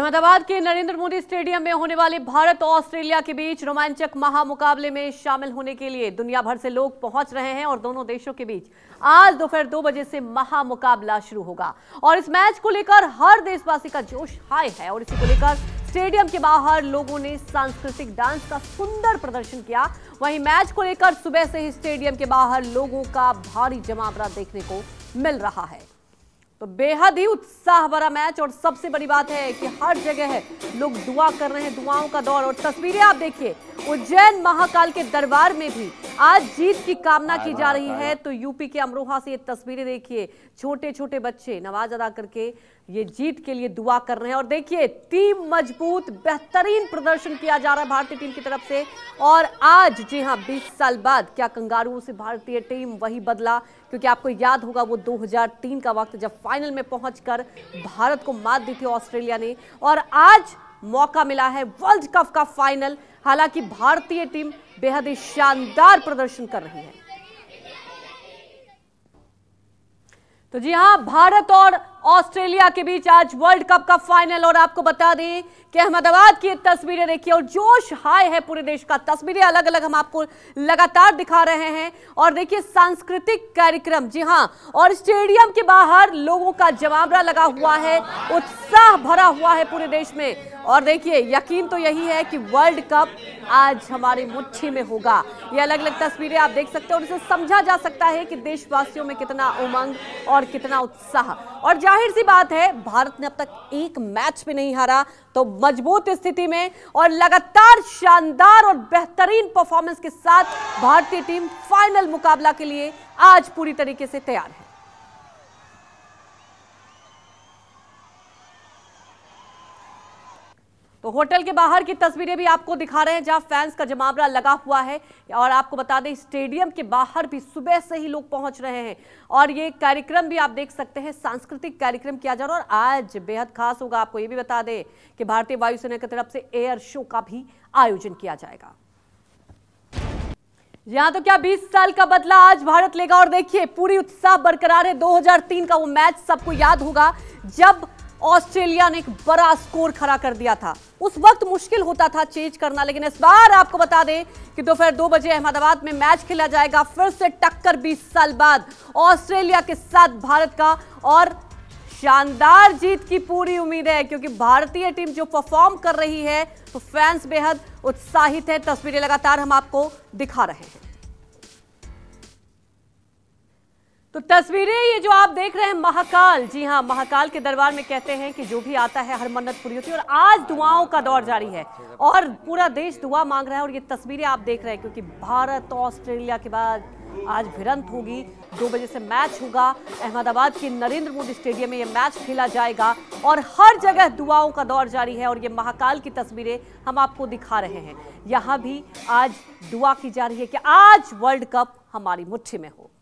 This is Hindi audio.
अहमदाबाद के नरेंद्र मोदी स्टेडियम में होने वाले भारत और ऑस्ट्रेलिया के बीच रोमांचक महामुकाबले में शामिल होने के लिए दुनिया भर से लोग पहुंच रहे हैं और दोनों देशों के बीच आज दोपहर दो बजे से महामुकाबला शुरू होगा और इस मैच को लेकर हर देशवासी का जोश हाई है और इसी को लेकर स्टेडियम के बाहर लोगों ने सांस्कृतिक डांस का सुंदर प्रदर्शन किया वहीं मैच को लेकर सुबह से ही स्टेडियम के बाहर लोगों का भारी जमावड़ा देखने को मिल रहा है तो बेहद ही उत्साह भरा मैच और सबसे बड़ी बात है कि हर जगह है लोग दुआ कर रहे हैं दुआओं का दौर और तस्वीरें आप देखिए उज्जैन महाकाल के दरबार में भी आज जीत की कामना की जा रही है तो यूपी के अमरोहा से ये तस्वीरें देखिए छोटे छोटे बच्चे नमाज अदा करके ये जीत के लिए दुआ कर रहे हैं और देखिए टीम मजबूत बेहतरीन प्रदर्शन किया जा रहा है भारतीय टीम की तरफ से और आज जी हाँ 20 साल बाद क्या कंगारुओं से भारतीय टीम वही बदला क्योंकि आपको याद होगा वो 2003 का वक्त जब फाइनल में पहुंचकर भारत को मात दी थी ऑस्ट्रेलिया ने और आज मौका मिला है वर्ल्ड कप का फाइनल हालांकि भारतीय टीम बेहद ही शानदार प्रदर्शन कर रही है तो जी हां भारत और ऑस्ट्रेलिया के बीच आज वर्ल्ड कप का फाइनल और आपको बता दें कि अहमदाबाद की तस्वीरें देखिए और जोश हाई है पूरे देश का तस्वीरें अलग अलग हम आपको लगातार दिखा रहे हैं और देखिए सांस्कृतिक कार्यक्रम जी हां और स्टेडियम के बाहर लोगों का जवाबरा लगा हुआ है उत्साह भरा हुआ है पूरे देश में और देखिए यकीन तो यही है कि वर्ल्ड कप आज हमारी मुट्ठी में होगा ये अलग अलग तस्वीरें आप देख सकते हैं और इसे समझा जा सकता है कि देशवासियों में कितना उमंग और कितना उत्साह और जाहिर जाहिर सी बात है भारत ने अब तक एक मैच भी नहीं हारा तो मजबूत स्थिति में और लगातार शानदार और बेहतरीन परफॉर्मेंस के साथ भारतीय टीम फाइनल मुकाबला के लिए आज पूरी तरीके से तैयार है तो होटल के बाहर की तस्वीरें भी आपको दिखा रहे हैं जहां फैंस का जमावड़ा लगा हुआ है और आपको बता दें स्टेडियम के बाहर भी सुबह से ही लोग पहुंच रहे हैं और ये कार्यक्रम भी आप देख सकते हैं सांस्कृतिक कार्यक्रम किया जा रहा है और आज बेहद खास होगा आपको ये भी बता दें कि भारतीय वायुसेना की तरफ से एयर शो का भी आयोजन किया जाएगा यहाँ तो क्या 20 साल का बदला आज भारत लेगा और देखिए पूरी उत्साह बरकरार है 2003 का वो मैच सबको याद होगा जब ऑस्ट्रेलिया ने एक बड़ा स्कोर खड़ा कर दिया था उस वक्त मुश्किल होता था चेंज करना लेकिन इस बार आपको बता दें कि दोपहर दो बजे अहमदाबाद में मैच खेला जाएगा फिर से टक्कर 20 साल बाद ऑस्ट्रेलिया के साथ भारत का और शानदार जीत की पूरी उम्मीद है क्योंकि भारतीय टीम जो परफॉर्म कर रही है तो फैंस बेहद उत्साहित है तस्वीरें लगातार हम आपको दिखा रहे हैं तो तस्वीरें ये जो आप देख रहे हैं महाकाल जी हाँ महाकाल के दरबार में कहते हैं कि जो भी आता है हर मन्नत पूरी होती है और आज दुआओं का दौर जारी है और पूरा देश दुआ मांग रहा है और ये तस्वीरें आप देख रहे हैं क्योंकि भारत ऑस्ट्रेलिया के बाद आज भिड़ंत होगी दो बजे से मैच होगा अहमदाबाद के नरेंद्र मोदी स्टेडियम में ये मैच खेला जाएगा और हर जगह दुआओं का दौर जारी है और ये महाकाल की तस्वीरें हम आपको दिखा रहे हैं यहाँ भी आज दुआ की जा रही है कि आज वर्ल्ड कप हमारी मुट्ठी में हो